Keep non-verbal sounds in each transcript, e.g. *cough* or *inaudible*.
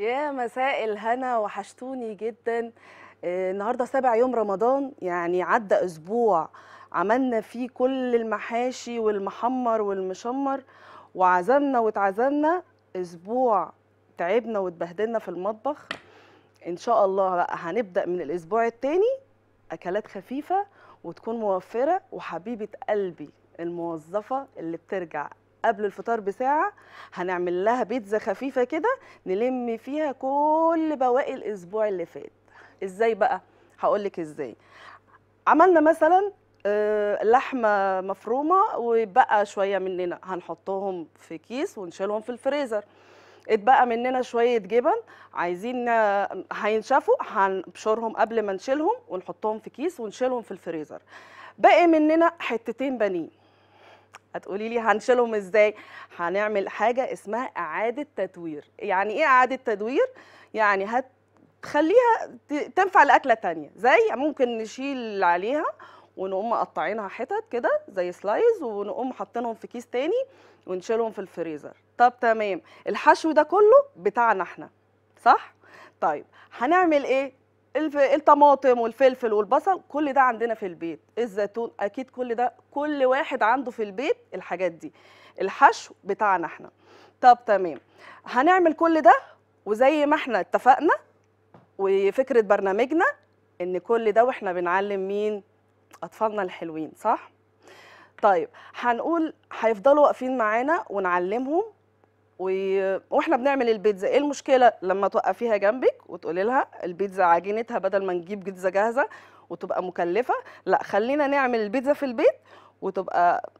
يا مساء الهنا وحشتوني جدا آه، النهارده سابع يوم رمضان يعني عدى اسبوع عملنا فيه كل المحاشي والمحمر والمشمر وعزمنا واتعزمنا اسبوع تعبنا واتبهدلنا في المطبخ ان شاء الله بقى هنبدا من الاسبوع التاني اكلات خفيفه وتكون موفره وحبيبه قلبي الموظفه اللي بترجع قبل الفطار بساعه هنعمل لها بيتزا خفيفه كده نلم فيها كل بواقي الاسبوع اللي فات ازاي بقى هقولك ازاي عملنا مثلا آه، لحمه مفرومه وبقى شويه مننا هنحطهم في كيس ونشيلهم في الفريزر اتبقى مننا شويه جبن عايزين آه، هينشفوا هنبشرهم قبل ما نشيلهم ونحطهم في كيس ونشيلهم في الفريزر باقي مننا حتتين بنين هتقولي لي هنشيلهم ازاي هنعمل حاجه اسمها اعاده تدوير يعني ايه اعاده تدوير يعني هتخليها تنفع لاكله تانية زي ممكن نشيل عليها ونقوم مقطعينها حتت كده زي سلايز ونقوم حاطينهم في كيس تاني ونشيلهم في الفريزر طب تمام الحشو ده كله بتاعنا احنا صح طيب هنعمل ايه الطماطم والفلفل والبصل كل ده عندنا في البيت الزيتون اكيد كل ده كل واحد عنده في البيت الحاجات دي الحشو بتاعنا احنا طب تمام هنعمل كل ده وزي ما احنا اتفقنا وفكره برنامجنا ان كل ده واحنا بنعلم مين اطفالنا الحلوين صح طيب هنقول هيفضلوا واقفين معانا ونعلمهم و... واحنا بنعمل البيتزا ايه المشكله لما توقفيها جنبك وتقولي لها البيتزا عجينتها بدل ما نجيب بيتزا جاهزه وتبقى مكلفه لا خلينا نعمل البيتزا في البيت وتبقى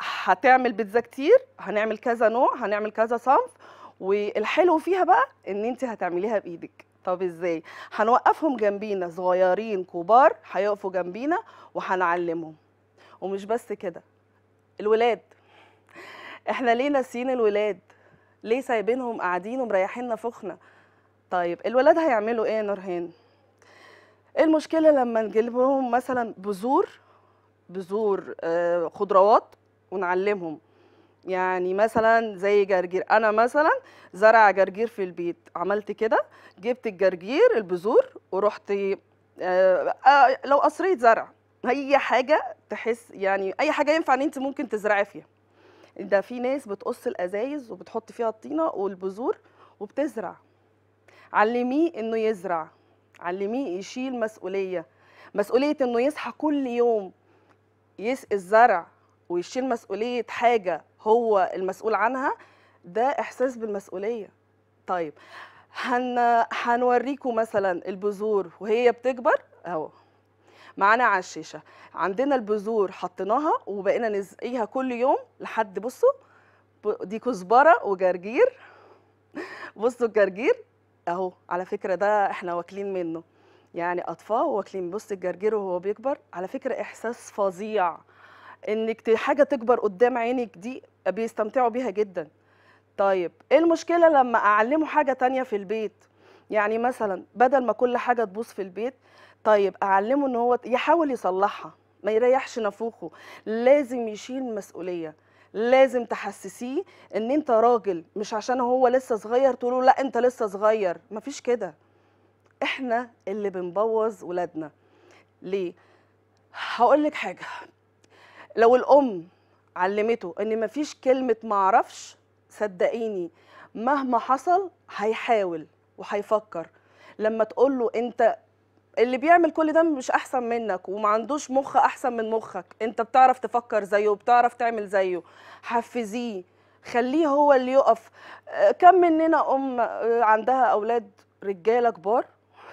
هتعمل بيتزا كتير هنعمل كذا نوع هنعمل كذا صنف والحلو فيها بقى ان انت هتعمليها بايدك طب ازاي هنوقفهم جنبينا صغيرين كبار هيقفوا جنبينا وهنعلمهم ومش بس كده الولاد احنا ليه ناسيين الولاد ليه سايبينهم قاعدين ومريحين نفخنا طيب الولاد هيعملوا ايه يا نورهان إيه المشكله لما نجيب مثلا بذور بذور آه، خضروات ونعلمهم يعني مثلا زي جرجير انا مثلا زرع جرجير في البيت عملت كده جبت الجرجير البذور ورحت آه، آه، لو قصريه زرع اي حاجه تحس يعني اي حاجه ينفع ان انت ممكن تزرعي فيها ده في ناس بتقص الازايز وبتحط فيها الطينه والبذور وبتزرع علميه انه يزرع علميه يشيل مسؤوليه مسؤوليه انه يصحى كل يوم يسقي الزرع ويشيل مسؤوليه حاجه هو المسؤول عنها ده احساس بالمسؤوليه طيب هن... هنوريكم مثلا البذور وهي بتكبر اهو معانا على الشاشه عندنا البذور حطيناها وبقينا نزقيها كل يوم لحد بصوا دي كزبره وجرجير *laughs* بصوا الجرجير اهو على فكره ده احنا واكلين منه يعني اطفال واكلين بص الجرجير وهو بيكبر على فكره احساس فظيع انك حاجه تكبر قدام عينك دي بيستمتعوا بيها جدا طيب ايه المشكله لما اعلمه حاجه تانية في البيت يعني مثلا بدل ما كل حاجه تبوظ في البيت طيب اعلمه ان هو يحاول يصلحها ما يريحش نافوخه لازم يشيل مسؤوليه لازم تحسسيه ان انت راجل مش عشان هو لسه صغير تقول لا انت لسه صغير مفيش كده احنا اللي بنبوظ ولادنا ليه هقول لك حاجه لو الام علمته ان مفيش كلمه معرفش صدقيني مهما حصل هيحاول وهيفكر لما تقول له انت اللي بيعمل كل ده مش احسن منك وما عندوش مخ احسن من مخك انت بتعرف تفكر زيه وبتعرف تعمل زيه حفزيه خليه هو اللي يقف آه، كم مننا ام آه، عندها اولاد رجاله كبار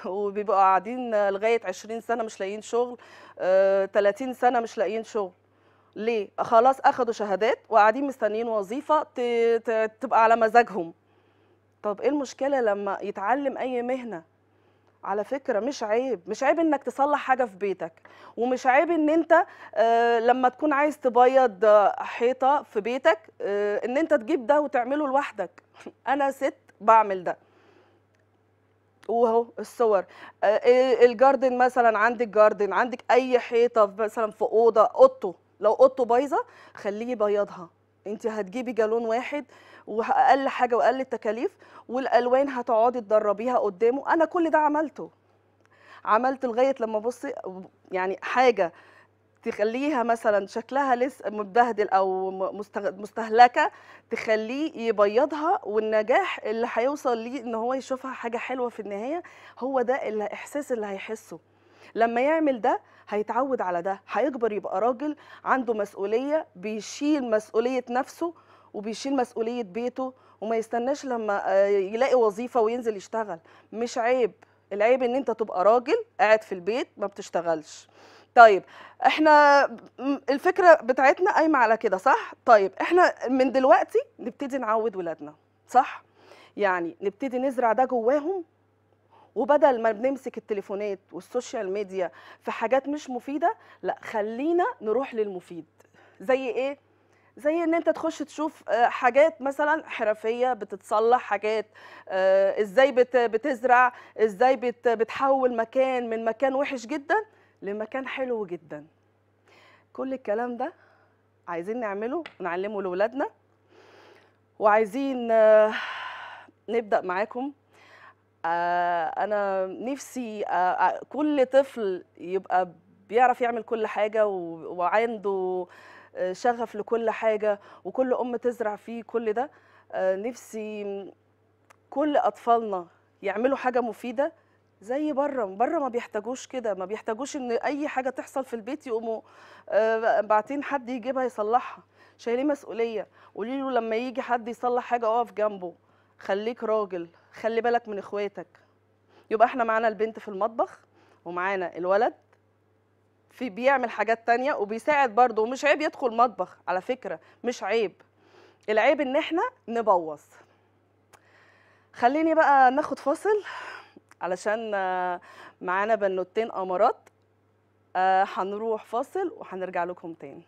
وبيبقوا قاعدين آه، لغايه 20 سنه مش لاقيين شغل 30 سنه مش لاقيين شغل ليه خلاص اخدوا شهادات وقاعدين مستنيين وظيفه تبقى على مزاجهم طب ايه المشكله لما يتعلم اي مهنه على فكرة مش عيب مش عيب انك تصلح حاجة في بيتك ومش عيب ان انت آه، لما تكون عايز تبيض آه، حيطة في بيتك آه، ان انت تجيب ده وتعمله لوحدك *laughs* انا ست بعمل ده وهو الصور الجاردن مثلا عندك جاردن عندك اي حيطة مثلا في اوضة اوضته لو اوضته بايظة خليه يبيضها انت هتجيبي جالون واحد واقل حاجه واقل التكاليف والالوان هتقعدي تدربيها قدامه انا كل ده عملته عملت لغايه لما بصي يعني حاجه تخليها مثلا شكلها لسه متبهدل او مستهلكه تخليه يبيضها والنجاح اللي هيوصل ليه ان هو يشوفها حاجه حلوه في النهايه هو ده الاحساس اللي هيحسه لما يعمل ده هيتعود على ده هيكبر يبقى راجل عنده مسؤوليه بيشيل مسؤوليه نفسه وبيشيل مسؤوليه بيته وما يستناش لما آه، يلاقي وظيفه وينزل يشتغل مش عيب العيب ان انت تبقى راجل قاعد في البيت ما بتشتغلش طيب احنا الفكره بتاعتنا قايمه على كده صح طيب احنا من دلوقتي نبتدي نعود ولادنا صح يعني نبتدي نزرع ده جواهم وبدل ما بنمسك التليفونات والسوشيال ميديا في حاجات مش مفيده لا خلينا نروح للمفيد زي ايه زي ان انت تخش تشوف آه، حاجات مثلا حرفيه بتتصلح حاجات آه، ازاي بتزرع ازاي بتحول مكان من مكان وحش جدا لمكان حلو جدا كل الكلام ده عايزين نعمله ونعلمه لاولادنا وعايزين آه، نبدا معاكم آه، انا نفسي آه، آه، كل طفل يبقى بيعرف يعمل كل حاجه وعنده شغف لكل حاجه وكل ام تزرع فيه كل ده نفسي كل اطفالنا يعملوا حاجه مفيده زي بره بره ما بيحتاجوش كده ما بيحتاجوش ان اي حاجه تحصل في البيت يقوموا باعتين حد يجيبها يصلحها شايلين مسؤوليه قولي له لما يجي حد يصلح حاجه اقف جنبه خليك راجل خلي بالك من اخواتك يبقى احنا معانا البنت في المطبخ ومعانا الولد في بيعمل حاجات تانية وبيساعد برضه ومش عيب يدخل مطبخ على فكرة مش عيب العيب ان احنا نبوظ خليني بقى ناخد فاصل علشان آه، معانا بنوتين امارات آه، هنروح فاصل وهنرجع لكم تاني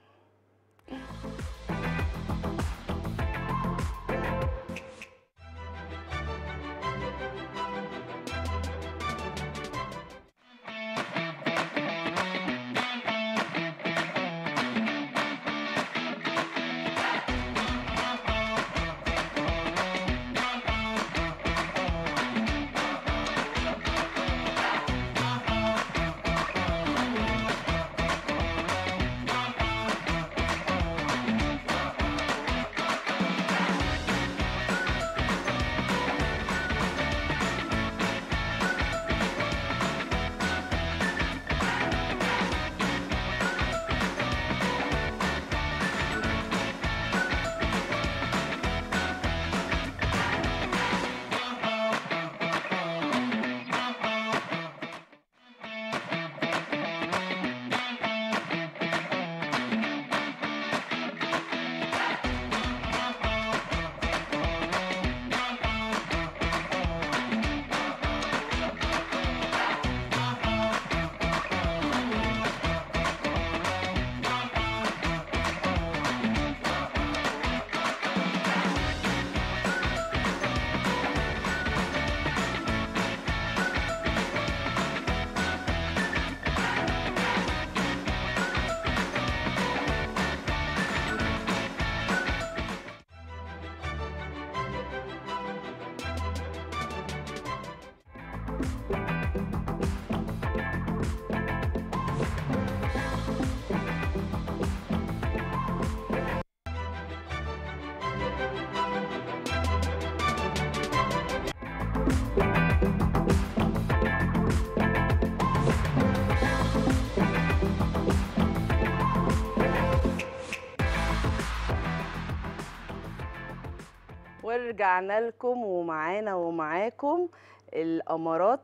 رجعنا لكم ومعانا ومعاكم الامارات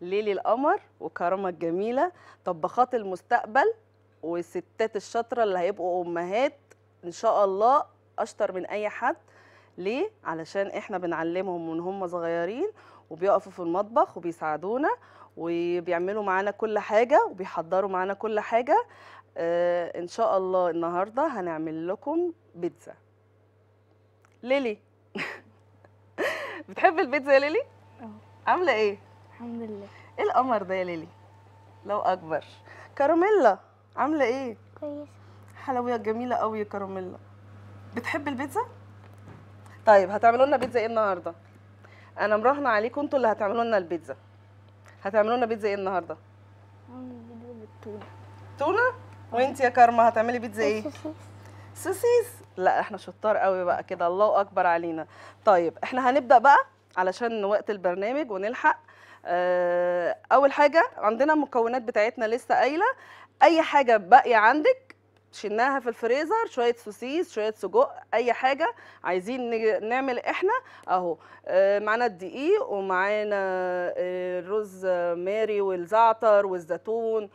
ليلي القمر وكرامه الجميله طباخات المستقبل والستات الشاطره اللي هيبقوا امهات ان شاء الله اشطر من اي حد ليه علشان احنا بنعلمهم من هم صغيرين وبيقفوا في المطبخ وبيساعدونا وبيعملوا معانا كل حاجه وبيحضروا معانا كل حاجه آه ان شاء الله النهارده هنعمل لكم بيتزا ليلي *laughs* بتحب البيتزا يا ليلي؟ اه عامله ايه؟ الحمد لله ايه القمر ده يا ليلي؟ لو اكبر كاراميلا عامله ايه؟ كويسه حلويات جميله قوي يا كاراميلا بتحب البيتزا؟ طيب هتعملوا لنا بيتزا ايه النهارده؟ انا مراهنه عليكم انتوا اللي هتعملوا لنا البيتزا هتعملوا لنا بيتزا ايه النهارده؟ هعمل بيتزا بالتونه تونه؟ وانت يا كارما هتعملي بيتزا ايه؟ سوسيس سوسيس لا احنا شطار قوي بقى كده الله اكبر علينا طيب احنا هنبدا بقى علشان وقت البرنامج ونلحق اه اول حاجه عندنا المكونات بتاعتنا لسه قايله اي حاجه باقيه عندك شلناها في الفريزر شويه سوسيس شويه سجق اي حاجه عايزين نعمل احنا اهو آه، معانا الدقيق ومعانا آه، الرز ماري والزعتر والزيتون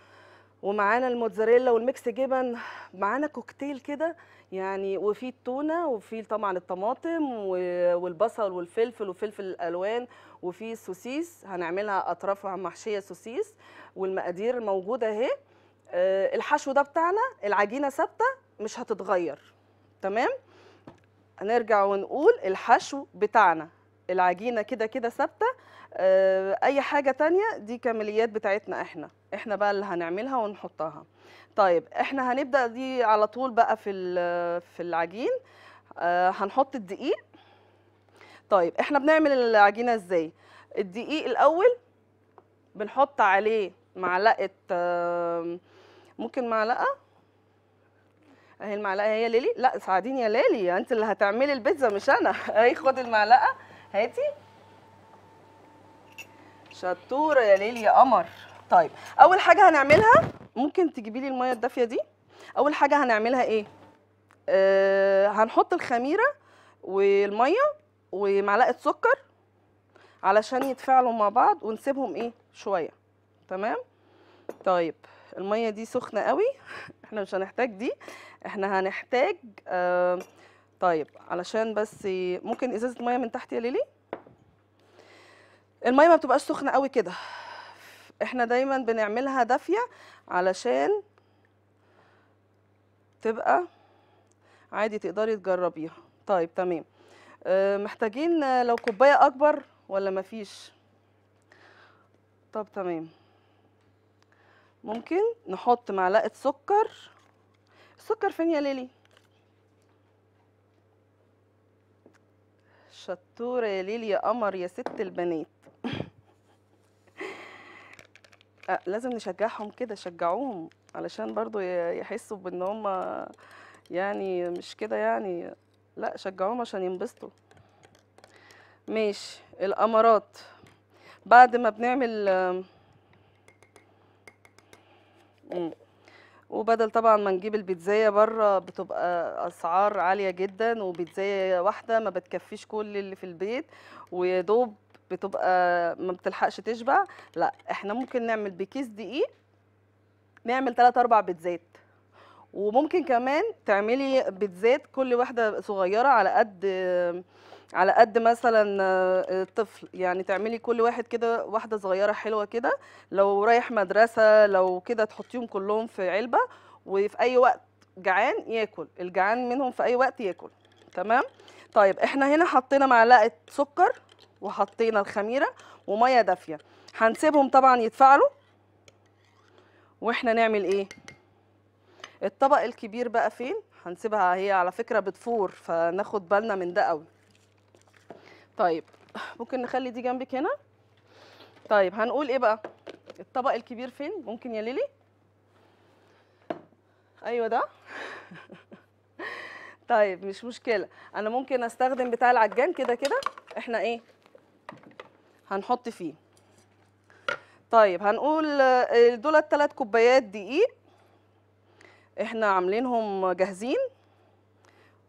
ومعانا الموتزاريلا والميكس جبن معانا كوكتيل كده يعني وفي التونه وفي طبعا الطماطم والبصل والفلفل وفلفل الالوان وفي السوسيس هنعملها اطرافها محشيه سوسيس والمقادير موجوده اهي آه، الحشو ده بتاعنا العجينه ثابته مش هتتغير تمام هنرجع ونقول الحشو بتاعنا العجينه كده كده ثابته آه، اي حاجه تانية دي كماليات بتاعتنا احنا احنا بقى اللي هنعملها ونحطها طيب احنا هنبدا دي على طول بقى في في العجين آه، هنحط الدقيق طيب احنا بنعمل العجينه ازاي الدقيق الاول بنحط عليه معلقه آه، ممكن معلقه اهي المعلقه هي ليلي لا ساعديني يا ليلي انت اللي هتعملي البيتزا مش انا *laughs* اهي خد المعلقه هاتي شطوره يا ليلي يا قمر طيب اول حاجه هنعملها ممكن تجيبي لي الميه الدافيه دي اول حاجه هنعملها ايه آه هنحط الخميره والميه ومعلقه سكر علشان يتفاعلوا مع بعض ونسيبهم ايه شويه تمام طيب الميه دي سخنه قوي *laughs* احنا مش هنحتاج دي احنا هنحتاج آه طيب علشان بس ممكن ازازه ميه من تحت يا ليلي الميه ما بتبقاش سخنه قوي كده احنا دايما بنعملها دافيه علشان تبقى عادي تقدري تجربيها طيب تمام آه، محتاجين لو كوبايه اكبر ولا مفيش طب تمام ممكن نحط معلقه سكر السكر فين يا ليلي شطوره يا ليلي يا قمر يا ست البنات آه، لازم نشجعهم كده شجعوهم علشان برضو يحسوا بان هم يعني مش كده يعني لا شجعوهم عشان ينبسطوا ماشي الامارات بعد ما بنعمل وبدل طبعا ما نجيب البيتزايه بره بتبقى اسعار عاليه جدا وبيتزايه واحده ما بتكفيش كل اللي في البيت ويدوب بتبقى ما بتلحقش تشبع لا احنا ممكن نعمل بكيس دقيق نعمل 3 4 بيتزات وممكن كمان تعملي بيتزات كل واحده صغيره على قد على قد مثلا آه، طفل يعني تعملي كل واحد كده واحده صغيره حلوه كده لو رايح مدرسه لو كده تحطيهم كلهم في علبه وفي اي وقت جعان ياكل الجعان منهم في اي وقت ياكل تمام طيب احنا هنا حطينا معلقه سكر وحطينا الخميره وميه دافيه هنسيبهم طبعا يتفعلوا واحنا نعمل ايه الطبق الكبير بقى فين هنسيبها هي على فكره بتفور فناخد بالنا من ده قوي طيب ممكن نخلي دي جنبك هنا طيب هنقول ايه بقى الطبق الكبير فين ممكن يا ليلي ايوه ده *laughs* طيب مش مشكله انا ممكن استخدم بتاع العجان كده كده احنا ايه هنحط فيه طيب هنقول آه، دول الثلاث كوبايات دقيق احنا عاملينهم جاهزين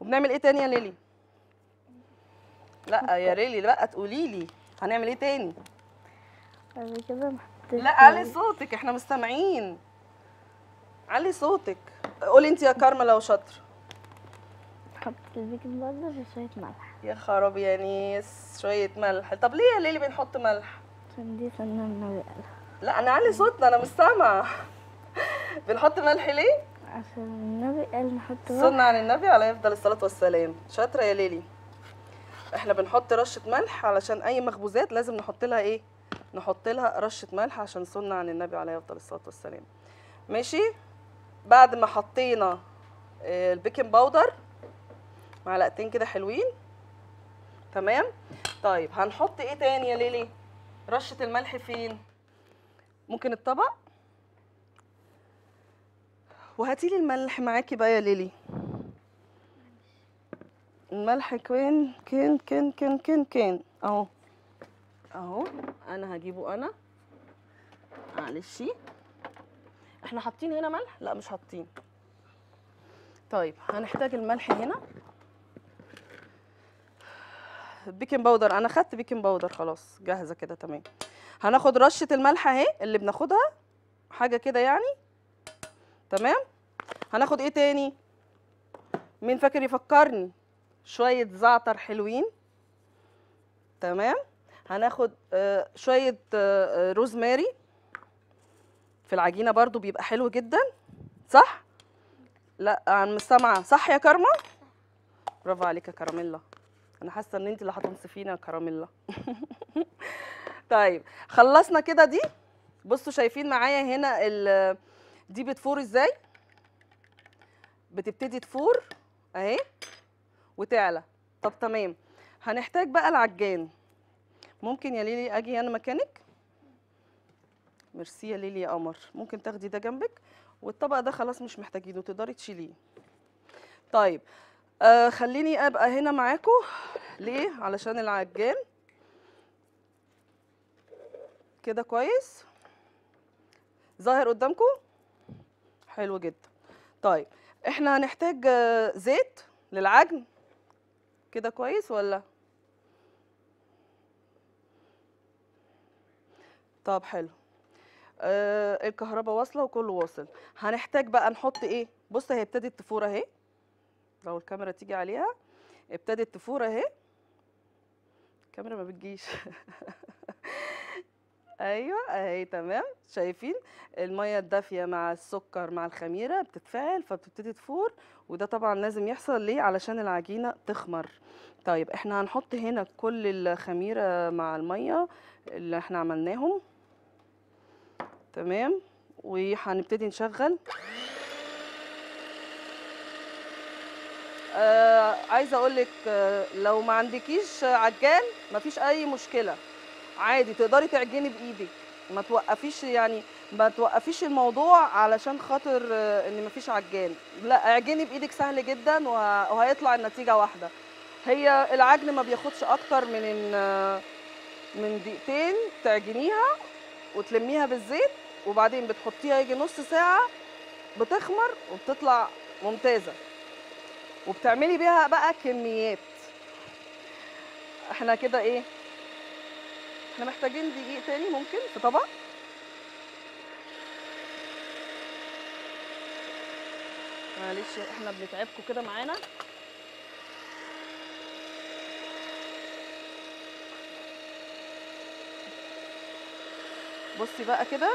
وبنعمل ايه تاني يا ليلي لا يا ليلي بقى تقولي لي هنعمل ايه تاني لا علي صوتك احنا مستمعين علي صوتك قولي انت يا كارما لو شاطره خبطة البيكنج باودر وشوية ملح يا خراب يا نيس شوية ملح طب ليه يا ليلي بنحط ملح؟ عشان دي فنانة لا انا علي صوتنا انا مش سامعة *laughs* بنحط ملح ليه؟ عشان النبي قال نحط ملح صلنا على النبي عليه افضل الصلاة والسلام شاطرة يا ليلي احنا بنحط رشة ملح علشان اي مخبوزات لازم نحط لها ايه؟ نحط لها رشة ملح عشان سنة عن النبي عليه افضل الصلاة والسلام ماشي؟ بعد ما حطينا آه، البيكنج باودر معلقتين كده حلوين تمام طيب هنحط ايه تاني يا ليلي رشه الملح فين ممكن الطبق وهاتي لي الملح معاكي بقى يا ليلي الملح كين كين كين كين كين كين اهو اهو انا هجيبه انا معلش احنا حاطين هنا ملح لا مش حاطين طيب هنحتاج الملح هنا بيكنج باودر انا خدت بيكنج باودر خلاص جاهزه كده تمام هناخد رشه الملح اهي اللي بناخدها حاجه كده يعني تمام هناخد ايه تاني مين فاكر يفكرني شويه زعتر حلوين تمام هناخد آه، شويه آه، آه، روزماري في العجينه برضو بيبقى حلو جدا صح لا انا مستمعه صح يا كارما برافو عليك يا كارميلا انا حاسه ان انت اللي هتنصفينا يا كراميلا *laughs* طيب خلصنا كده دي بصوا شايفين معايا هنا دي بتفور ازاي بتبتدي تفور اهي وتعلى طب تمام هنحتاج بقى العجان ممكن يا ليلي اجي انا مكانك ميرسي يا ليلي يا قمر ممكن تاخدي ده جنبك والطبق ده خلاص مش محتاجينه تقدري تشيليه طيب آه خليني ابقى هنا معاكم ليه علشان العجان كده كويس ظاهر قدامكم حلو جدا طيب احنا هنحتاج آه، زيت للعجن كده كويس ولا طب حلو آه الكهرباء واصله وكله واصل هنحتاج بقى نحط ايه بص هي ابتدت تفور اهي لو الكاميرا تيجي عليها ابتدت تفور اهي الكاميرا ما بتجيش *laughs* ايوه اهي تمام شايفين الميه الدافيه مع السكر مع الخميره بتتفاعل فبتبتدي تفور وده طبعا لازم يحصل ليه علشان العجينه تخمر طيب احنا هنحط هنا كل الخميره مع الميه اللي احنا عملناهم تمام وهنبتدي نشغل آه عايزه اقول لك آه لو ما عندكيش عجان مفيش اي مشكله عادي تقدري تعجني بايدك ما توقفيش يعني ما توقفيش الموضوع علشان خاطر آه ان مفيش عجان لا اعجني بايدك سهل جدا وهيطلع النتيجه واحده هي العجن ما بياخدش اكتر من آه، من دقيقتين تعجنيها وتلميها بالزيت وبعدين بتحطيها يجي نص ساعه بتخمر وبتطلع ممتازه وبتعملي بيها بقى كميات احنا كده ايه احنا محتاجين دقيق تاني ممكن في طبق معلش احنا بنتعبكم كده معانا بصي بقى كده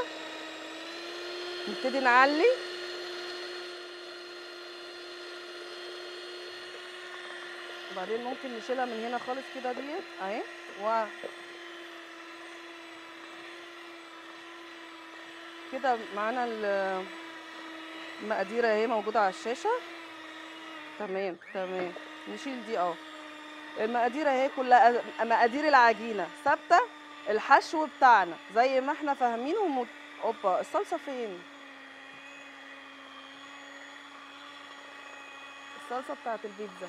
نبتدي نعلي بعدين ممكن نشيلها من هنا خالص كده ديت اهي و كده معانا المقادير اهي موجوده على الشاشه تمام تمام نشيل دي اهو المقادير اهي كلها مقادير العجينه ثابته الحشو بتاعنا زي ما احنا فاهمينه ومت... اوبا الصلصه فين الصلصه بتاعت البيتزا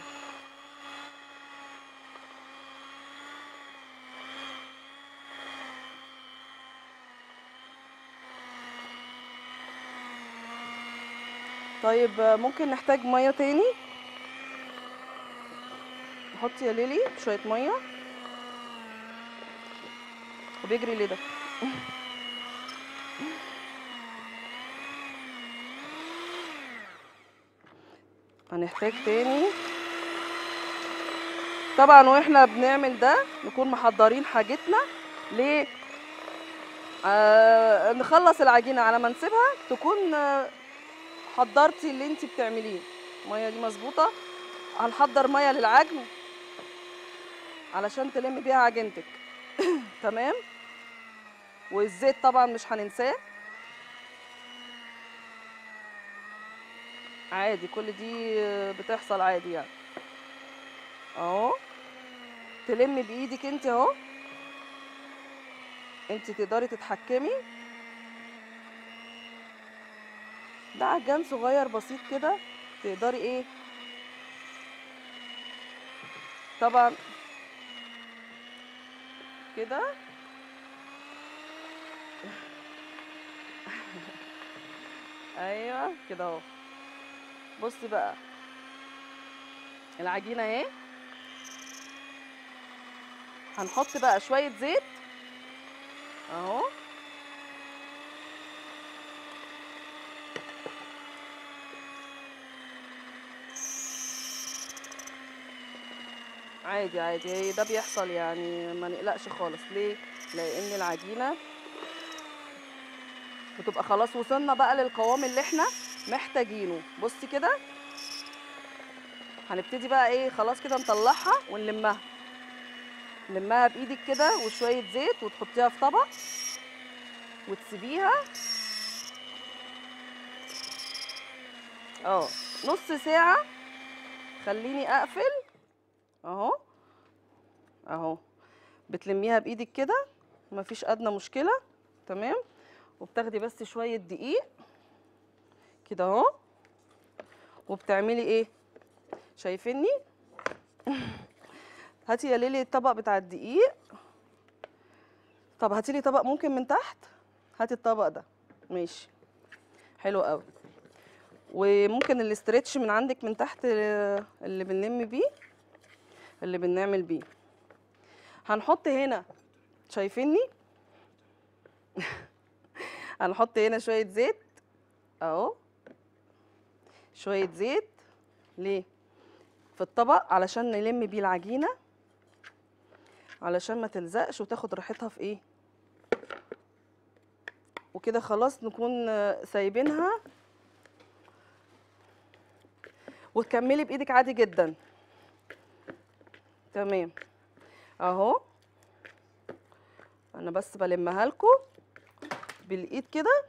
طيب ممكن نحتاج ميه تاني نحط يا ليلي شويه ميه وبيجري ليه ده *laughs* هنحتاج تاني طبعا واحنا بنعمل ده نكون محضرين حاجتنا ليه آه نخلص العجينه على ما نسيبها تكون آه حضرتي اللي انت بتعمليه الميه دي مظبوطه هنحضر ميه للعجن علشان تلم بيها عجينتك *laughs* تمام والزيت طبعا مش هننساه عادي كل دي بتحصل عادي يعني اهو تلمي بايدك انت اهو انت تقدري تتحكمي ده عجان صغير بسيط كده تقدري ايه طبعا كده ايوه كده اهو بصي بقى العجينه اهي هنحط بقى شويه زيت اهو عادي عادي ده بيحصل يعني ما نقلقش خالص ليه لان العجينه بتبقى خلاص وصلنا بقى للقوام اللي احنا محتاجينه بصي كده هنبتدي بقى ايه خلاص كده نطلعها ونلمها نلمها بايدك كده وشويه زيت وتحطيها في طبق وتسيبيها اه نص ساعه خليني اقفل اهو اهو بتلميها بايدك كده مفيش ادنى مشكله تمام وبتاخدي بس شويه دقيق كده اهو وبتعملي ايه شايفيني *laughs* هاتي يا ليلي الطبق بتاع الدقيق طب هاتي لي طبق ممكن من تحت هاتي الطبق ده ماشي حلو قوي وممكن الاسترتش من عندك من تحت آه، اللي بنلم بيه اللي بنعمل بيه هنحط هنا شايفيني *laughs* هنحط هنا شويه زيت اهو شويه زيت ليه في الطبق علشان نلم بيه العجينه علشان ما تلزقش وتاخد راحتها في ايه وكده خلاص نكون سايبينها وتكملي بايدك عادي جدا تمام اهو انا بس بلمها لكم بالايد كده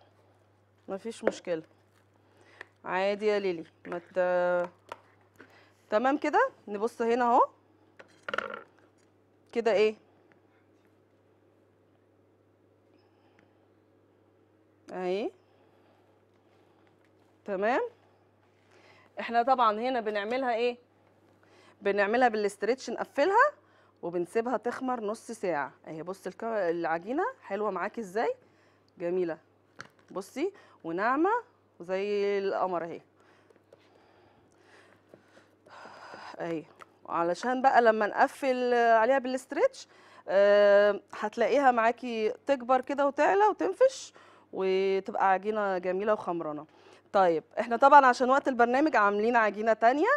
مفيش مشكله عادي يا ليلي مت... تمام كده نبص هنا اهو كده ايه اهي تمام احنا طبعا هنا بنعملها ايه بنعملها بالاسترتش نقفلها وبنسيبها تخمر نص ساعه اهي بص العجينه حلوه معاكي ازاي جميله بصي وناعمه زي القمر اهي اهي علشان بقى لما نقفل عليها بالاسترتش أه هتلاقيها معاكي تكبر كده وتعلى وتنفش وتبقى عجينه جميله وخمرانه طيب احنا طبعا عشان وقت البرنامج عاملين عجينه تانية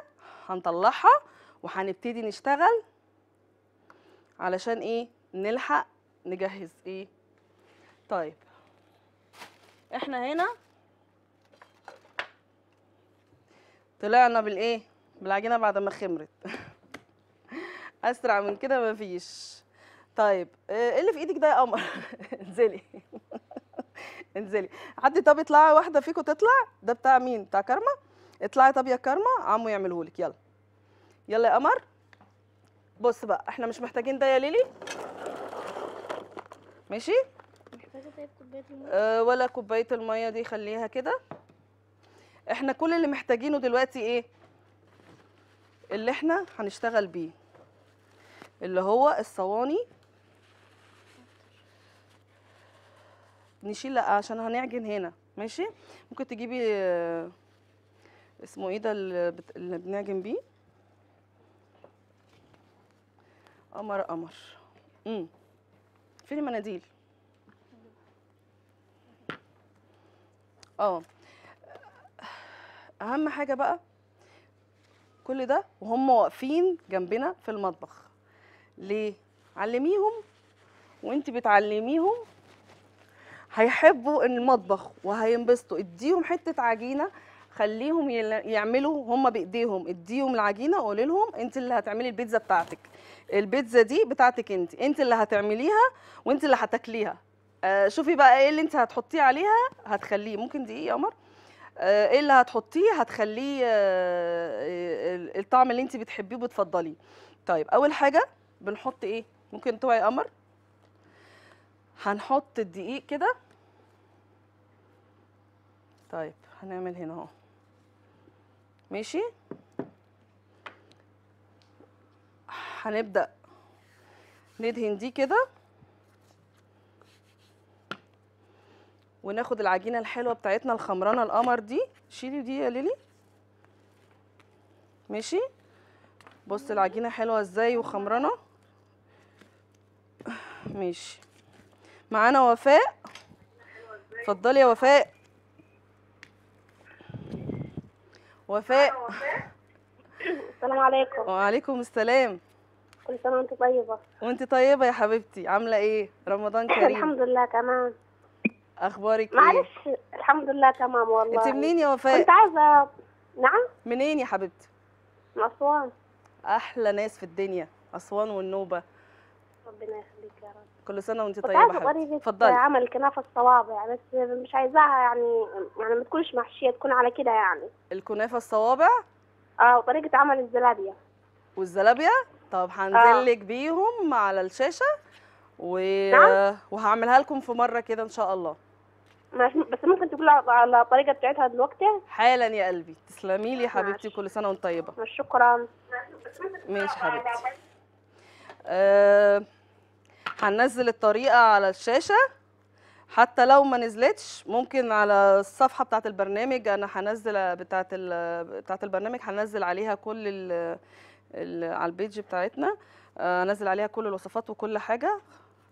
هنطلعها وهنبتدي نشتغل علشان ايه نلحق نجهز ايه طيب احنا هنا طلعنا بالايه بالعجينه بعد ما خمرت *laughs* اسرع من كده مفيش طيب آه، ايه اللي في ايدك ده يا قمر *laughs* انزلي *laughs* انزلي حد طب اطلعي واحده فيكم تطلع ده بتاع مين بتاع كارما اطلعي طب يا كارما عمو يعملهولك يلا يلا يا قمر بص بقى احنا مش محتاجين ده يا ليلي ماشي طيب أه ولا كوبايه الميه دي خليها كده احنا كل اللي محتاجينه دلوقتي ايه اللي احنا هنشتغل بيه اللي هو الصواني نشيل لا عشان هنعجن هنا ماشي ممكن تجيبي آه، اسمه ايه ده اللي بنعجن بيه قمر قمر امم فين المناديل اه اهم حاجه بقى كل ده وهم واقفين جنبنا في المطبخ ليه علميهم وانت بتعلميهم هيحبوا المطبخ وهينبسطوا اديهم حته عجينه خليهم يعملوا هم بايديهم اديهم العجينه قولي لهم انت اللي هتعملي البيتزا بتاعتك البيتزا دي بتاعتك انت انت اللي هتعمليها وانت اللي هتاكليها آه شوفي بقى ايه اللي انت هتحطيه عليها هتخليه ممكن دقيقه يا قمر آه ايه اللي هتحطيه هتخليه آه, آه، الطعم اللي انت بتحبيه وبتفضليه طيب اول حاجه بنحط ايه ممكن توعي قمر هنحط الدقيق كده طيب هنعمل هنا اهو ماشي هنبدأ ندهن دي كده وناخد العجينة الحلوة بتاعتنا الخمرانة القمر دي شيلي دي يا ليلي ماشي بص العجينة حلوة ازاي وخمرانة ماشي معانا وفاء اتفضلي يا وفاء وفاء السلام عليكم وعليكم السلام كل سنه وانت طيبه وانت طيبه يا حبيبتي عامله ايه رمضان كريم الحمد لله تمام اخبارك معلش. ايه معلش الحمد لله تمام والله انت منين يا وفاء كنت عايزه نعم منين يا حبيبتي من اسوان احلى ناس في الدنيا اسوان والنوبه ربنا يخليك يا رب كل سنه وانت طيبه يا حبيبتي اتفضلي عمل كنافه الصوابع يعني بس مش عايزاها يعني يعني ما تكونش محشيه تكون على كده يعني الكنافه الصوابع اه وطريقه عمل الزلابيه والزلابيه طب هنزل لك آه. بيهم على الشاشه و... نعم؟ وهعملها لكم في مره كده ان شاء الله بس ممكن تقول على الطريقه بتاعتها دلوقتي حالا يا قلبي تسلمي لي حبيبتي كل سنه وانت طيبه شكرا ماشي حبيبتي أه هنزل الطريقه على الشاشه حتى لو ما نزلتش ممكن على الصفحه بتاعه البرنامج انا هنزل بتاعه بتاعه البرنامج هنزل عليها كل على البيج بتاعتنا آه، نزل عليها كل الوصفات وكل حاجه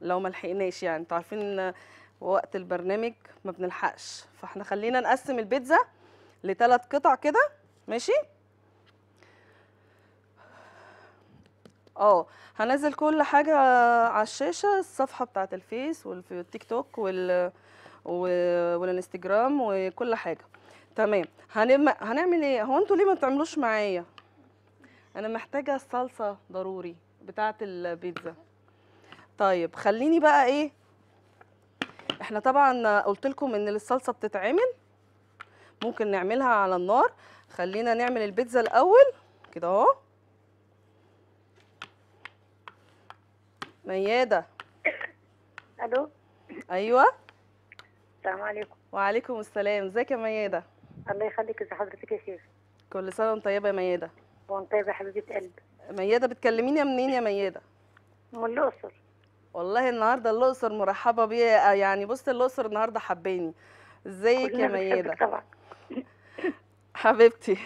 لو ما لحقناش يعني انتوا عارفين وقت البرنامج ما بنلحقش فاحنا خلينا نقسم البيتزا لثلاث قطع كده ماشي اه هنزل كل حاجه على الشاشه الصفحه بتاعه الفيس والتيك توك وال والانستجرام وكل حاجه تمام هنعمل ايه هو انتوا ليه ما بتعملوش معايا انا محتاجه الصلصه ضروري بتاعه البيتزا طيب خليني بقى ايه احنا طبعا قلت لكم ان الصلصه بتتعمل ممكن نعملها على النار خلينا نعمل البيتزا الاول كده اهو مياده الو ايوه السلام عليكم وعليكم السلام ازيك يا مياده الله يخليك ازي حضرتك يا شيخ كل سنه وانت طيبه يا مياده وانت يا حبيبه قلبي مياده بتكلميني منين يا مياده من الاقصر والله النهارده الاقصر مرحبه بيا آه، يعني بص الاقصر النهارده حباني ازيك يا مياده طبعا حبيبتي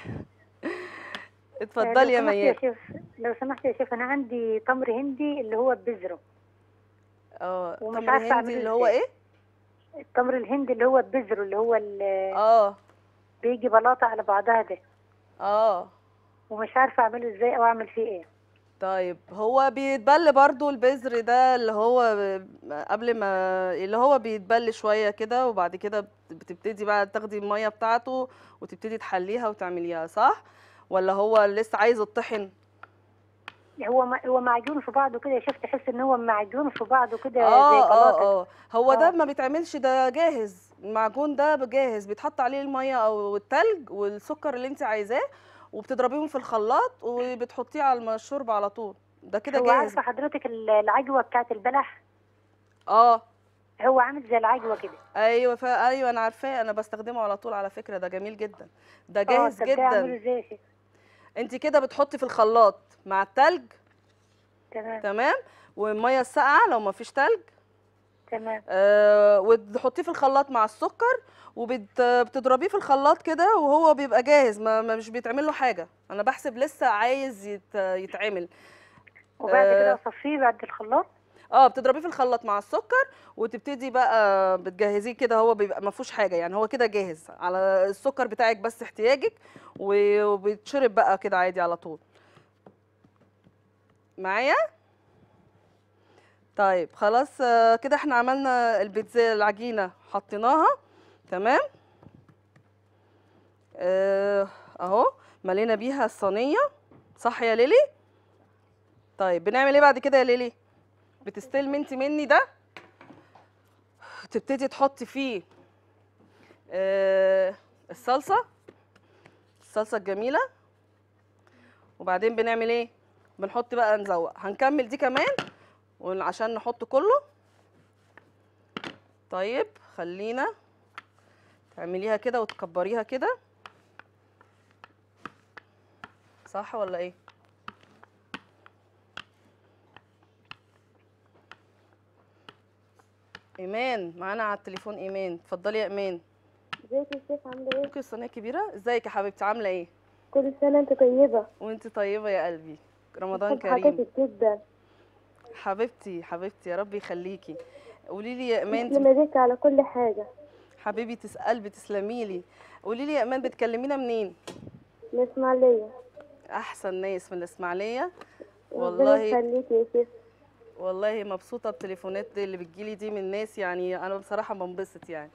اتفضلي يا مياده لو سمحت يا شيف انا عندي تمر هندي اللي هو بذره اه تمر هندي اللي هو ايه التمر الهندي اللي هو بذره اللي هو اه بيجي بلاطه على بعضها ده اه ومش عارفه اعمله ازاي او اعمل فيه ايه طيب هو بيتبل برضو البذر ده اللي هو قبل ما اللي هو بيتبل شويه كده وبعد كده بتبتدي بقى تاخدي الميه بتاعته وتبتدي تحليها وتعمليها صح ولا هو لسه عايز الطحن هو هو معجون في بعضه كده شفت تحس ان هو معجون في بعضه كده اه زي اه اه هو ده آه. ما بيتعملش ده جاهز المعجون ده جاهز بيتحط عليه الميه او التلج والسكر اللي انت عايزاه وبتضربيهم في الخلاط وبتحطيه على الشرب على طول ده كده جاهز هو عارفه حضرتك العجوه بتاعت البلح اه هو عامل زي العجوه كده ايوه ف... ايوه انا عارفاه انا بستخدمه على طول على فكره ده جميل جدا ده آه، جاهز جدا انت كده بتحطي في الخلاط مع التلج تمام تمام والميه الساقعه لو ما فيش تلج تمام آه وتحطيه في الخلاط مع السكر وبتضربيه في الخلاط كده وهو بيبقى جاهز ما مش بيتعمل له حاجه انا بحسب لسه عايز يت... يتعمل وبعد آه. كده اصفيه بعد الخلاط اه بتضربيه في الخلاط مع السكر وتبتدي بقى بتجهزيه كده هو بيبقى ما فيهوش حاجه يعني هو كده جاهز على السكر بتاعك بس احتياجك وبيتشرب بقى كده عادي على طول معايا طيب خلاص آه، كده احنا عملنا البيتزا العجينه حطيناها تمام آه، اهو ملينا بيها الصينيه صح يا ليلي طيب بنعمل ايه بعد كده يا ليلي بتستلم انت مني ده تبتدي تحطي فيه اه الصلصه الصلصه الجميله وبعدين بنعمل ايه بنحط بقى نزوق هنكمل دي كمان وعشان نحط كله طيب خلينا تعمليها كده وتكبريها كده صح ولا ايه ايمان معانا على التليفون ايمان اتفضلي يا ايمان ازيك يا شيخ عامله ايه ممكن الصينيه كبيره ازيك يا حبيبتي عامله ايه كل سنه انت طيبه وانت طيبه يا قلبي رمضان كريم جدا حبيبتي حبيبتي يا رب يخليكي قولي لي يا ايمان تسلم ايديك على كل حاجه حبيبي تسال بتسلمي لي قولي لي يا ايمان بتكلمينا منين من الاسماعيليه احسن ناس من الاسماعيليه والله يخليكي يا ست والله مبسوطه بتليفونات اللي بتجيلي دي من ناس يعني انا بصراحه بنبسط يعني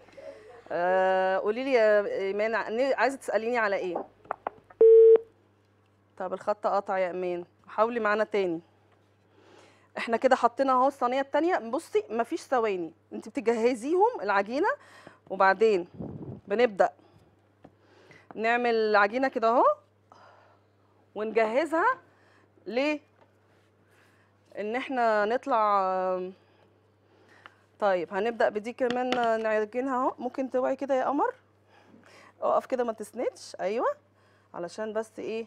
آه، قولي لي يا ايمان عايزه تساليني على ايه طب الخط قطع يا ايمان حاولي معانا تاني احنا كده حطينا اهو الصينيه الثانيه بصي مفيش ثواني انت بتجهزيهم العجينه وبعدين بنبدا نعمل العجينه كده اهو ونجهزها ليه ان احنا نطلع طيب هنبدا بدي كمان نعجنها اهو ممكن توعي كده يا قمر اقف كده ما تسندش ايوه علشان بس ايه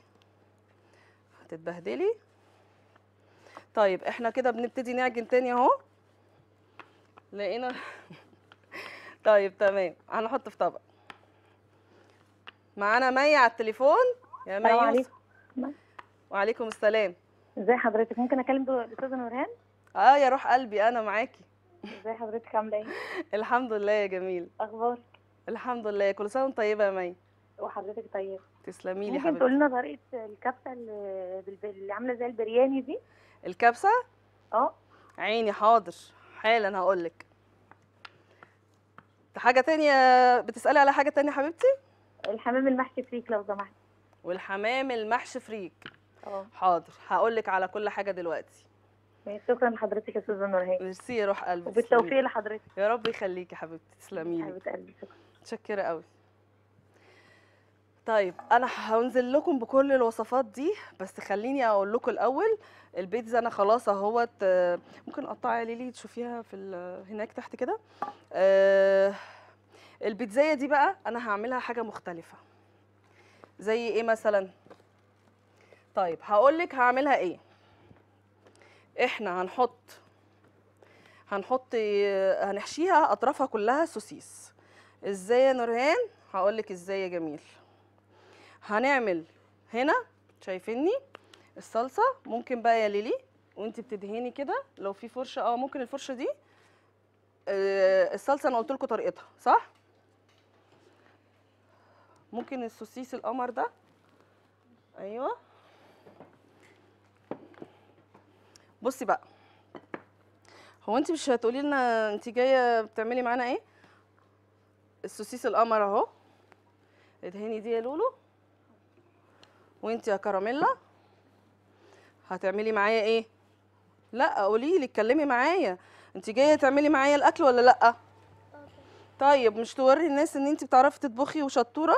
هتتبهدلي طيب احنا كده بنبتدي نعجن تاني اهو لقينا *laughs* طيب تمام هنحط في طبق معانا مي على التليفون يا مي السلام عليكم وعليكم السلام ازي حضرتك ممكن اكلم الاستاذه نورهان اه يا روح قلبي انا معاكي ازي حضرتك عامله ايه *laughs* الحمد لله يا جميل اخبارك الحمد لله كل سنه وانت طيبه يا مي وحضرتك طيبه تسلمي لي حضرتك ممكن تقول لنا طريقه الكبسه اللي عامله زي البرياني دي الكبسه اه عيني حاضر حالا هقول لك حاجه تانية بتسالي على حاجه تانية حبيبتي الحمام المحشي فريك لو سمحتي والحمام المحشي فريك اه حاضر هقول لك على كل حاجه دلوقتي شكرا لحضرتك يا استاذه نورهان ميرسي يا روح قلبي وبالتوفيق لحضرتك يا رب يخليكي يا حبيبتي تسلمي لي حبيبه قلبي شكرا شكرا قوي طيب انا هنزل لكم بكل الوصفات دي بس خليني اقول لكم الاول البيتزا انا خلاص اهوت آه، ممكن اقطعها يا ليلي تشوفيها في هناك تحت كده آه، البيتزايه دي بقى انا هعملها حاجه مختلفه زي ايه مثلا طيب هقول لك هعملها ايه احنا هنحط هنحط آه، هنحشيها اطرافها كلها سوسيس ازاي يا نورهان هقول لك ازاي يا جميل هنعمل هنا شايفيني الصلصه ممكن بقى يا ليلي وانت بتدهني كده لو في فرشه اه ممكن الفرشه دي آه، الصلصه انا قلت لكم طريقتها صح ممكن السوسيس القمر ده ايوه بصي بقى هو انت مش هتقولي لنا انت جايه بتعملي معانا ايه السوسيس القمر اهو ادهني دي يا لولو وانت يا كراميلا هتعملي معايا ايه لا قولي لي اتكلمي معايا انت جايه تعملي معايا الاكل ولا لا طيب مش توري الناس ان انت بتعرفي تطبخي وشطوره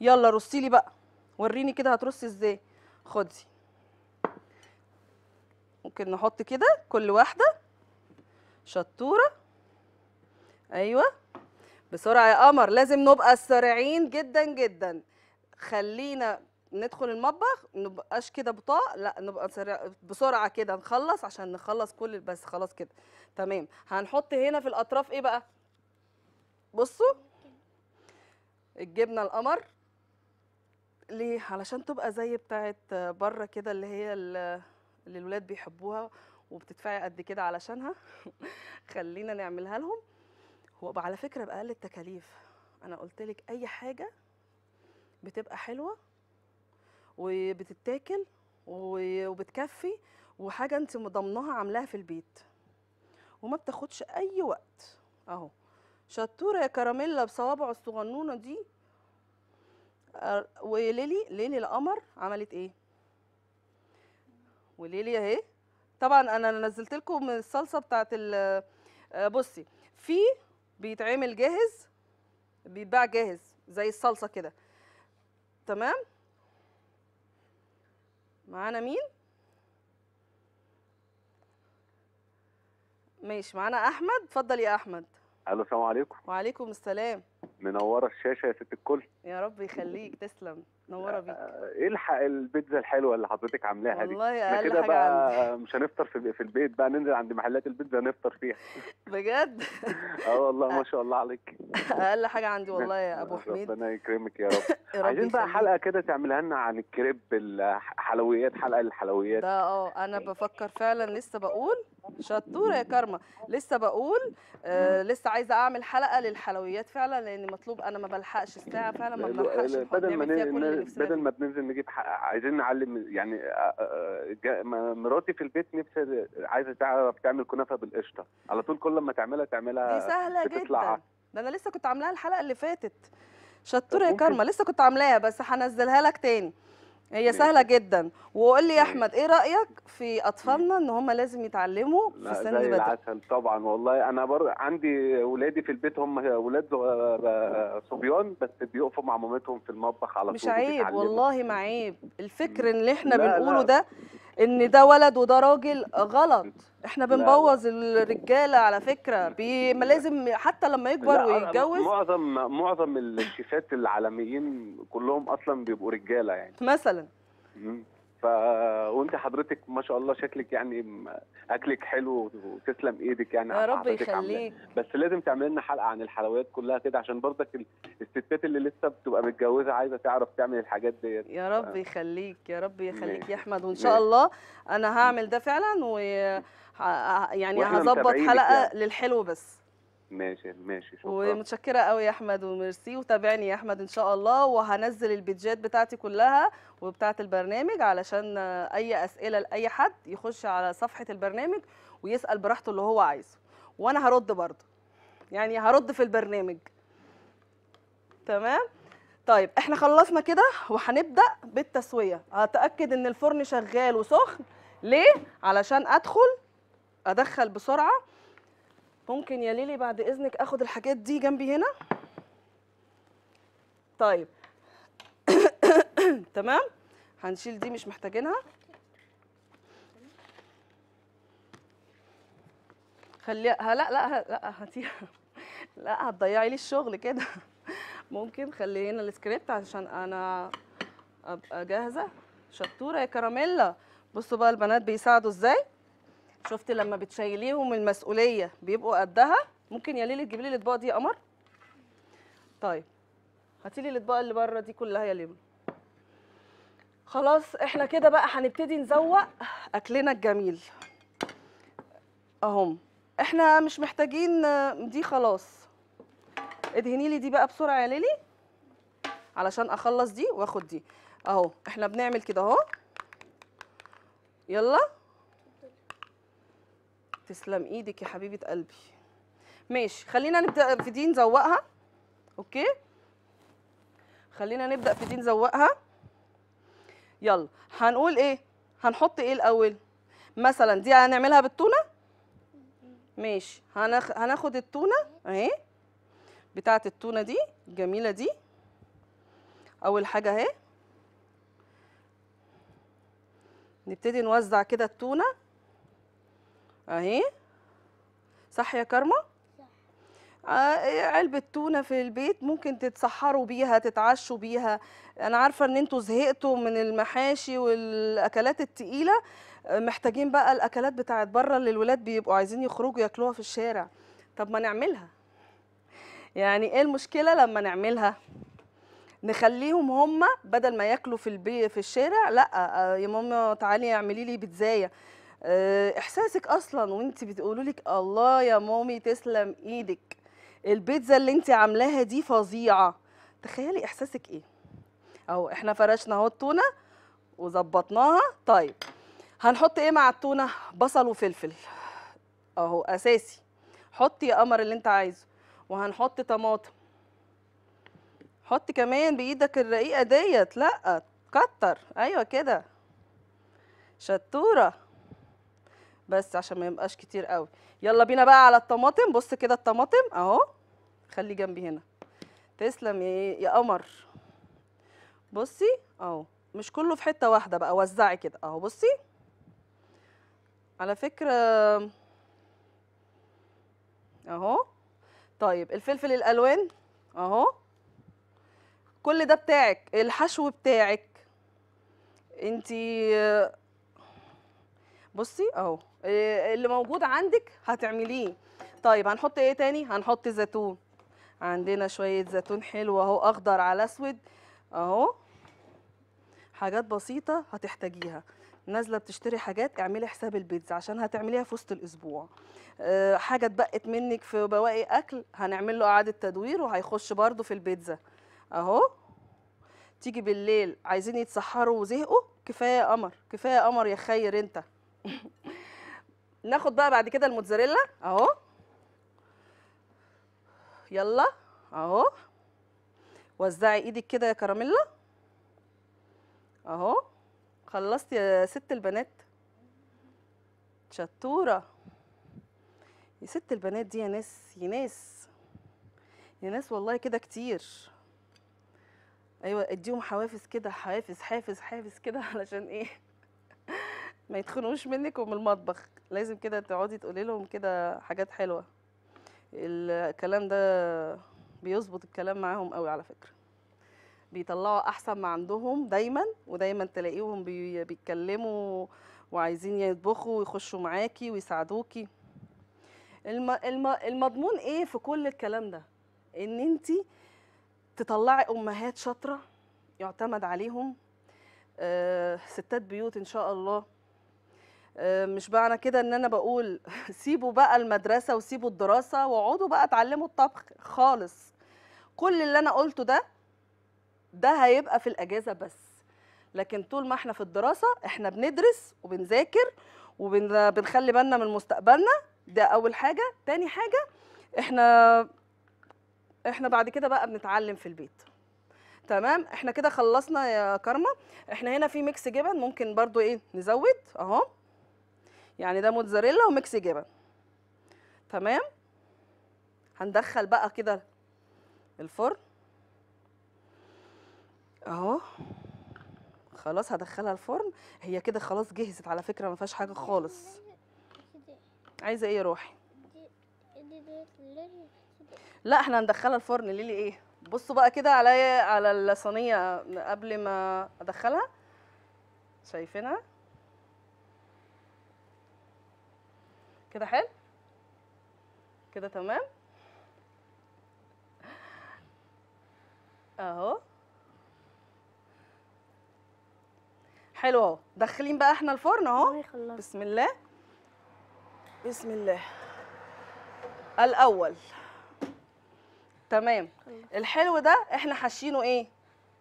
يلا رصي لي بقى وريني كده هترصي ازاي خدي ممكن نحط كده كل واحده شطوره ايوه بسرعه يا قمر لازم نبقى سريعين جدا جدا خلينا ندخل المطبخ نبقاش كده بطاء لا نبقى سريع بسرعه كده نخلص عشان نخلص كل بس خلاص كده تمام هنحط هنا في الاطراف ايه بقى بصوا الجبنه القمر ليه علشان تبقى زي بتاعه بره كده اللي هي اللي الولاد بيحبوها وبتدفعي قد كده علشانها *laughs* خلينا نعملها لهم هو على فكره باقل التكاليف انا قلت لك اي حاجه بتبقى حلوه وبتتاكل وبتكفي وحاجه انت مضمنها عاملاها في البيت وما بتاخدش اي وقت اهو شطوره يا كراميلا بصوابعه الصغنونه دي وليلي ليلي القمر عملت ايه وليلي اهي طبعا انا نزلت لكم الصلصه بتاعت آه، بصي في بيتعمل جاهز بيتباع جاهز زي الصلصه كده تمام معانا مين ماشي معانا احمد اتفضل يا احمد الو السلام عليكم وعليكم السلام منوره الشاشه يا ست الكل يا رب يخليك تسلم نوره بيك آه، إيه الحق البيتزا الحلوه اللي حضرتك عاملاها دي والله اقل كده حاجه بقى *laughs* مش هنفطر في, في البيت بقى ننزل عند محلات البيتزا نفطر فيها *laughs* بجد *laughs* اه والله ما شاء الله عليك اقل حاجه عندي والله يا ابو حميد ربنا يكرمك يا رب عايزين بقى حلقه كده تعملها لنا عن الكريب الحلويات حلقه للحلويات ده اه انا بفكر فعلا لسه بقول شطوره يا كارما لسه بقول آه لسه عايزه اعمل حلقه للحلويات فعلا لان مطلوب انا ما بلحقش الساعه فعلا ما بلحقش بدل ما بدل ما بننزل نجيب حق عايزين نعلم يعني آه، آه، آه، مراتي في البيت نفسها عايزه تعرف تعمل كنافه بالقشطه على طول كل ما تعملها تعملها دي سهله جدا ده انا لسه كنت عاملاها الحلقه اللي فاتت شطوره يا كارما لسه كنت عاملاها بس هنزلها لك تاني هي سهله جدا وقول لي يا احمد ايه رايك في اطفالنا ان هم لازم يتعلموا في سن بدري العسل طبعا والله انا بر... عندي ولادي في البيت هم ولاد آه، صبيان بس بيقفوا مع مامتهم في المطبخ على طول مش عيب والله ما عيب الفكر اللي احنا لا بنقوله لا. ده ان ده ولد وده راجل غلط احنا بنبوظ الرجاله على فكره بي... ما لازم حتى لما يكبر ويتجوز معظم معظم الشيفات العالميين كلهم اصلا بيبقوا رجاله يعني مثلا وانت حضرتك ما شاء الله شكلك يعني اكلك حلو وتسلم ايدك يعني يا رب يخليك بس لازم تعمل لنا حلقه عن الحلويات كلها كده عشان برضك الستات اللي لسه بتبقى متجوزه عايزه تعرف تعمل الحاجات ديت يا رب يخليك يا رب يخليك يا احمد وان شاء الله انا هعمل ده فعلا و يعني هظبط حلقه يعني. للحلو بس ماشي ماشي شكرا ومتشكره قوي يا احمد وميرسي وتابعني يا احمد ان شاء الله وهنزل البيدجات بتاعتي كلها وبتاعه البرنامج علشان اي اسئله لاي حد يخش على صفحه البرنامج ويسال براحته اللي هو عايزه وانا هرد برضه يعني هرد في البرنامج تمام طيب احنا خلصنا كده وهنبدا بالتسويه هتاكد ان الفرن شغال وسخن ليه علشان ادخل ادخل بسرعه ممكن يا ليلي بعد اذنك اخد الحاجات دي جنبي هنا طيب *coughs* تمام هنشيل دي مش محتاجينها خليها لا لا لا هاتيها لا هتضيعي لي الشغل كده ممكن خلي هنا السكريبت عشان انا ابقى جاهزه شطوره يا كراميلا بصوا بقى البنات بيساعدوا ازاي شفت لما بتشيليهم المسؤوليه بيبقوا قدها ممكن يا ليلى تجيبي لي الاطباق دي يا قمر طيب هاتي لي الاطباق اللي بره دي كلها يا ليلى خلاص احنا كده بقى هنبتدي نزوق اكلنا الجميل اهم احنا مش محتاجين دي خلاص ادهني لي دي بقى بسرعه يا ليلي علشان اخلص دي واخد دي اهو احنا بنعمل كده اهو يلا تسلم ايدك يا حبيبه قلبي ماشي خلينا نبدا في دي نزوقها اوكي خلينا نبدا في دي نزوقها يلا هنقول ايه هنحط ايه الاول مثلا دي هنعملها بالتونه ماشي هنخ... هناخد التونه اهي بتاعه التونه دي الجميله دي اول حاجه اهي نبتدي نوزع كده التونه اهي صح يا كارما آه، إيه، علبة تونة في البيت ممكن تتسحروا بيها تتعشوا بيها أنا عارفة أن أنتوا زهقتوا من المحاشي والأكلات التقيلة آه، محتاجين بقى الأكلات بتاعت بره اللي الولاد بيبقوا عايزين يخرجوا ياكلوها في الشارع طب ما نعملها يعني إيه المشكلة لما نعملها نخليهم هم بدل ما ياكلوا في البي في الشارع لا آه، يا ماما تعالي اعملي لي بيتزايه آه، احساسك اصلا وانت بتقولوا لك الله يا مامي تسلم ايدك البيتزا اللي انت عاملاها دي فظيعه تخيلي احساسك ايه اهو احنا فرشنا اهو التونه وظبطناها طيب هنحط ايه مع التونه بصل وفلفل اهو اساسي حطي يا قمر اللي انت عايزه وهنحط طماطم حط كمان بايدك الرقيقه ديت لا كتر ايوه كده شطوره بس عشان ما يبقاش كتير قوي يلا بينا بقى على الطماطم بص كده الطماطم اهو خلي جنبي هنا تسلم إيه؟ يا قمر بصي اهو مش كله في حته واحده بقى وزعي كده اهو بصي على فكره اهو طيب الفلفل الالوان اهو كل ده بتاعك الحشو بتاعك انتي بصي اهو آه، اللي موجود عندك هتعمليه طيب هنحط ايه تاني هنحط زيتون عندنا شويه زيتون حلو اهو اخضر على اسود اهو حاجات بسيطه هتحتاجيها نازله بتشتري حاجات اعملي حساب البيتزا عشان هتعمليها في وسط الاسبوع أه حاجه اتبقت منك في بواقي اكل هنعمل له اعاده تدوير وهيخش برده في البيتزا اهو تيجي بالليل عايزين يتسحروا وزهقوا كفايه قمر كفايه قمر يا خير انت *laughs* ناخد بقى بعد كده الموتزاريلا اهو يلا اهو وزعي ايدك كده يا كراميلا اهو خلصت يا ست البنات شطوره يا ست البنات دي يا ناس يا ناس يا ناس والله كده كتير ايوه اديهم حوافز كده حافز حافز حافز كده *laughs* علشان ايه ما يتخنقوش منك ومن المطبخ لازم كده تقعدي تقولي لهم كده حاجات حلوه الكلام ده بيظبط الكلام معاهم قوي على فكره بيطلعوا احسن ما عندهم دايما ودايما تلاقيهم بيتكلموا وعايزين يطبخوا ويخشوا معاكي ويساعدوكي الم... الم... المضمون ايه في كل الكلام ده ان انت تطلعي امهات شاطره يعتمد عليهم آه ستات بيوت ان شاء الله آه، مش معنى كده ان انا بقول *laughs* سيبوا بقى المدرسه وسيبوا الدراسه واقعدوا بقى اتعلموا الطبخ خالص كل اللي انا قلته ده ده هيبقى في الاجازه بس لكن طول ما احنا في الدراسه احنا بندرس وبنذاكر وبنخلي بالنا من مستقبلنا ده اول حاجه تاني حاجه احنا احنا بعد كده بقى بنتعلم في البيت تمام احنا كده خلصنا يا كارما احنا هنا في ميكس جبن ممكن برضو ايه نزود اهو يعني ده موتزاريلا وميكس جبن تمام هندخل بقى كده الفرن اهو خلاص هدخلها الفرن هي كده خلاص جهزت على فكره ما فيهاش حاجه خالص عايزه ايه يا روحي لا احنا هندخلها الفرن ليلي ايه بصوا بقى كده عليا على الصينيه قبل ما ادخلها شايفينها كده حلو كده تمام اهو حلو اهو داخلين بقى احنا الفرن اهو بسم الله بسم الله الاول تمام الحلو ده احنا حاشينه ايه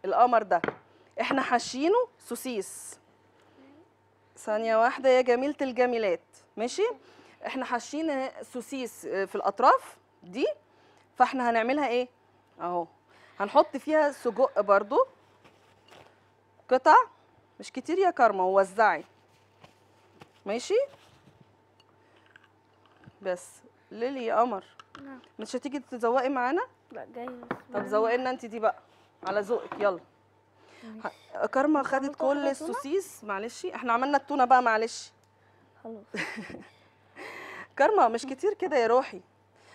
القمر ده احنا حاشينه سوسيس ثانيه واحده يا جميله الجميلات ماشي احنا حاشين سوسيس في الاطراف دي فاحنا هنعملها ايه اهو هنحط فيها سجق برضو قطع مش كتير يا كارما ووزعي ماشي بس ليلي يا قمر نعم مش هتيجي تزوقي معانا لا جايه طب زوقي لنا انت دي بقى على ذوقك يلا كارما خدت كل السوسيس معلش احنا عملنا التونه بقى معلش خلاص *laughs* كارما مش كتير كده يا روحي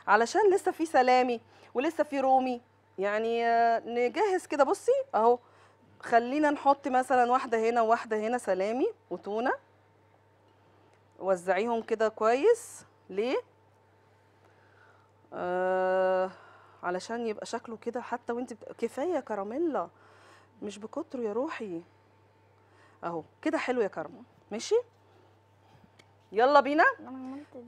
علشان لسه في سلامي ولسه في رومي يعني آه، نجهز كده بصي اهو خلينا نحط مثلا واحده هنا وواحده هنا سلامي وتونه وزعيهم كده كويس ليه آه علشان يبقى شكله كده حتى وانت بت... كفايه كراميلا مش بكتره يا روحي اهو كده حلو يا كرمه ماشي يلا بينا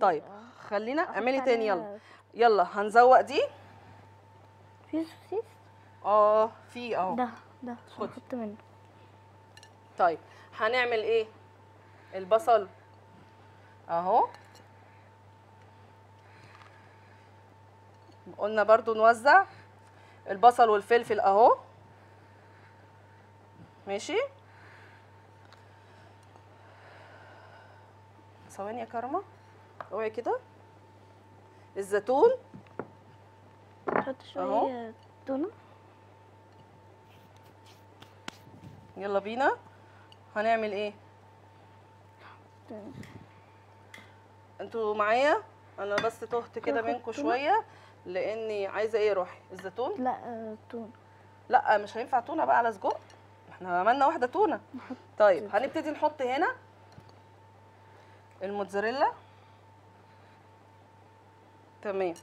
طيب خلينا اعملي تاني يلا يلا هنزوق دي في سوسيس اه في اهو ده ده خدت منه طيب هنعمل ايه البصل اهو قلنا برضو نوزع البصل والفلفل اهو ماشي ثواني يا كرمه اوعي كده الزيتون نحط شويه تونه يلا بينا هنعمل ايه انتوا معايا انا بس تهت كده منكم شويه لاني عايزه ايه روحي الزيتون لا آه، تونه لا مش هينفع تونه بقى على سجق احنا عملنا واحده تونه طيب هنبتدي نحط هنا الموتزاريلا تمام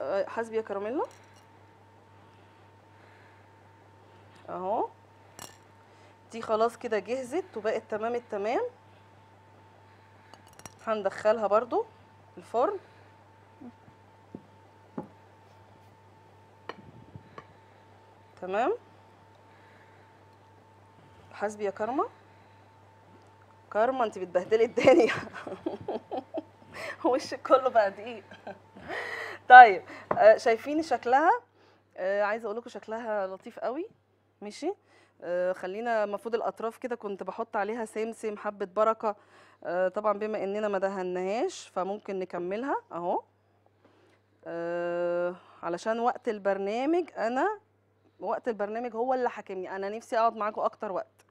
آه، حاسبي يا كراميلا اهو دي خلاص كده جهزت وبقت تمام التمام هندخلها برضو الفرن تمام حاسبي يا كرمه كارما انت بتبهدلي الدنيا *laughs* وشك كله بقى دقيق طيب آه، شايفين شكلها آه، عايزه اقول لكم شكلها لطيف قوي ماشي آه، خلينا المفروض الاطراف كده كنت بحط عليها سمسم حبه بركه طبعا بما اننا ما دهناهاش فممكن نكملها اهو علشان وقت البرنامج انا وقت البرنامج هو اللي حاكمني انا نفسي اقعد معاكم اكتر وقت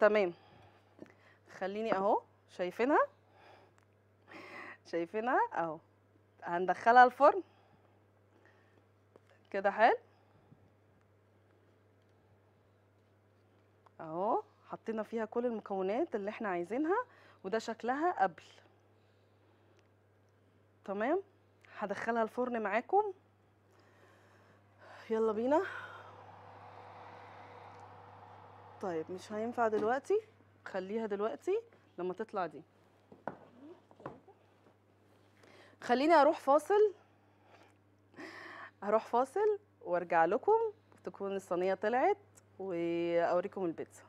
تمام خليني اهو شايفينها شايفينها اهو هندخلها الفرن كده حلو اهو حطينا فيها كل المكونات اللي احنا عايزينها وده شكلها قبل تمام هدخلها الفرن معاكم يلا بينا طيب مش هينفع دلوقتي خليها دلوقتي لما تطلع دي خليني اروح فاصل هروح فاصل وارجع لكم تكون الصينيه طلعت واوريكم البيتزا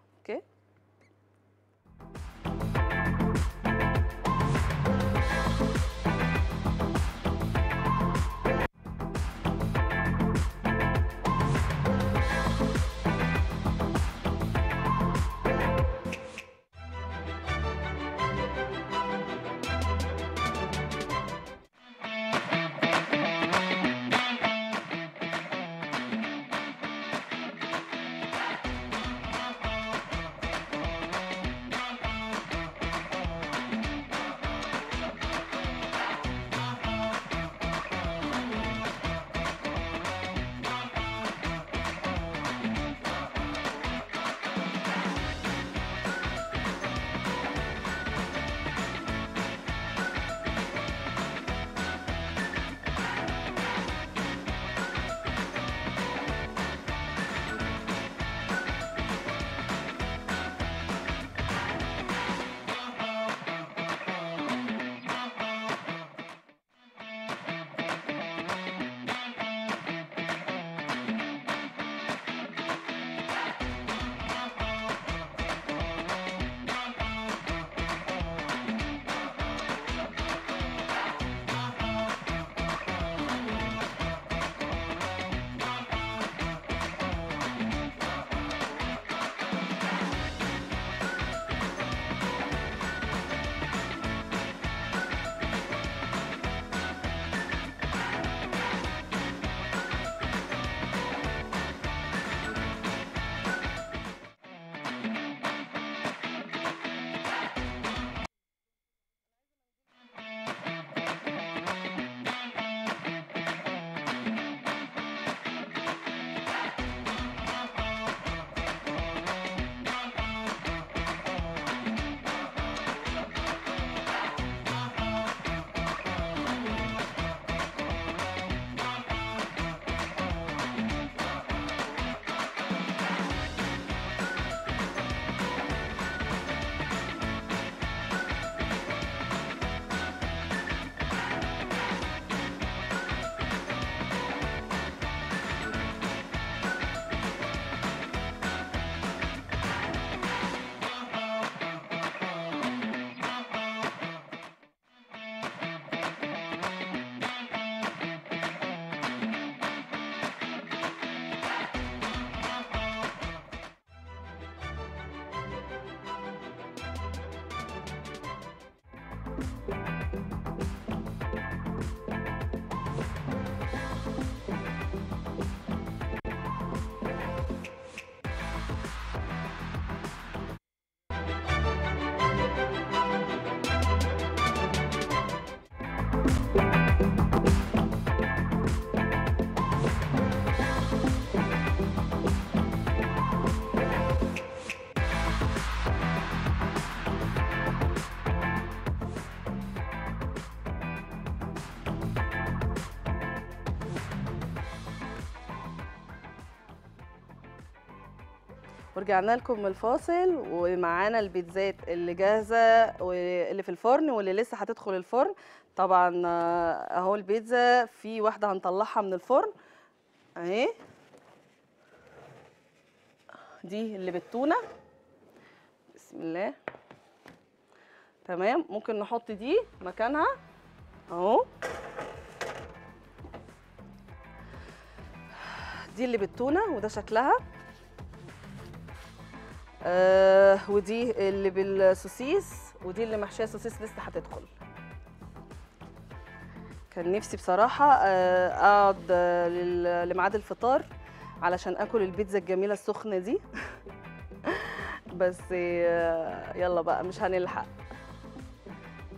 ورجعنا لكم من الفاصل ومعانا البيتزات اللي جاهزه واللي في الفرن واللي لسه هتدخل الفرن طبعا آه، اهو البيتزا في واحده هنطلعها من الفرن اهي دي اللي بالتونه بسم الله تمام ممكن نحط دي مكانها اهو دي اللي بالتونه وده شكلها آه ودي اللي بالسوسيس ودي اللي محشيه سوسيس لسه هتدخل كان نفسي بصراحه آه اقعد آه لميعاد الفطار علشان اكل البيتزا الجميله السخنه دي *laughs* بس آه يلا بقى مش هنلحق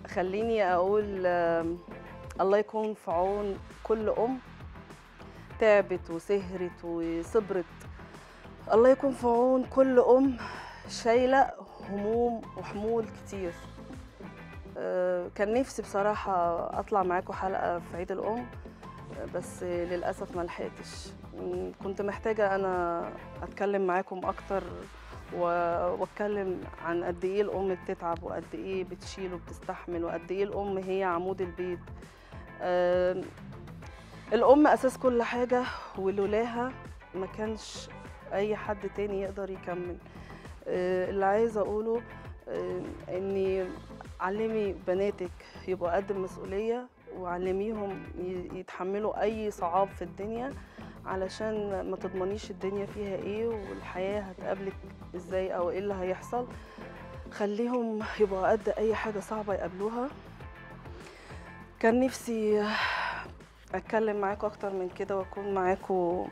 خليني اقول آه الله يكون في عون كل ام تعبت وسهرت وصبرت الله يكون في عون كل أم شايلة هموم وحمول كتير أه، كان نفسي بصراحة أطلع معاكم حلقة في عيد الأم بس للأسف ما لحقتش كنت محتاجة أنا أتكلم معاكم أكتر وأتكلم عن قد إيه الأم بتتعب وقد إيه بتشيل وبتستحمل وقد إيه الأم هي عمود البيت أه، الأم أساس كل حاجة ولولاها ما كانش اي حد تاني يقدر يكمل آه، اللي عايزه اقوله آه، اني علمي بناتك يبقوا قد المسؤوليه وعلميهم يتحملوا اي صعاب في الدنيا علشان ما تضمنيش الدنيا فيها ايه والحياه هتقابلك ازاي او ايه اللي هيحصل خليهم يبقوا قد اي حاجه صعبه يقابلوها كان نفسي اتكلم معاكم اكتر من كده واكون معاكم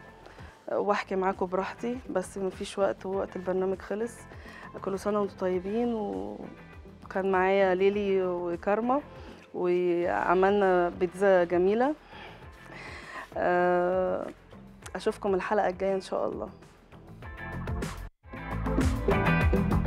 واحكي معاكم براحتي بس مفيش وقت ووقت البرنامج خلص كل سنه وانتم طيبين وكان معايا ليلي وكارما وعملنا بيتزا جميله آه، اشوفكم الحلقه الجايه ان شاء الله